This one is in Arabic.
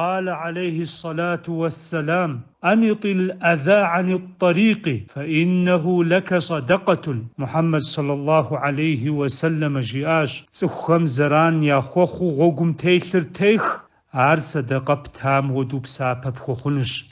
قال عليه الصلاه والسلام انط الاذى عن الطريق فانه لك صدقه محمد صلى الله عليه وسلم جياش سخم زران يا خوخو غوغم تيخر تيخ ار صدقه بتام ودوب سابب خوخنش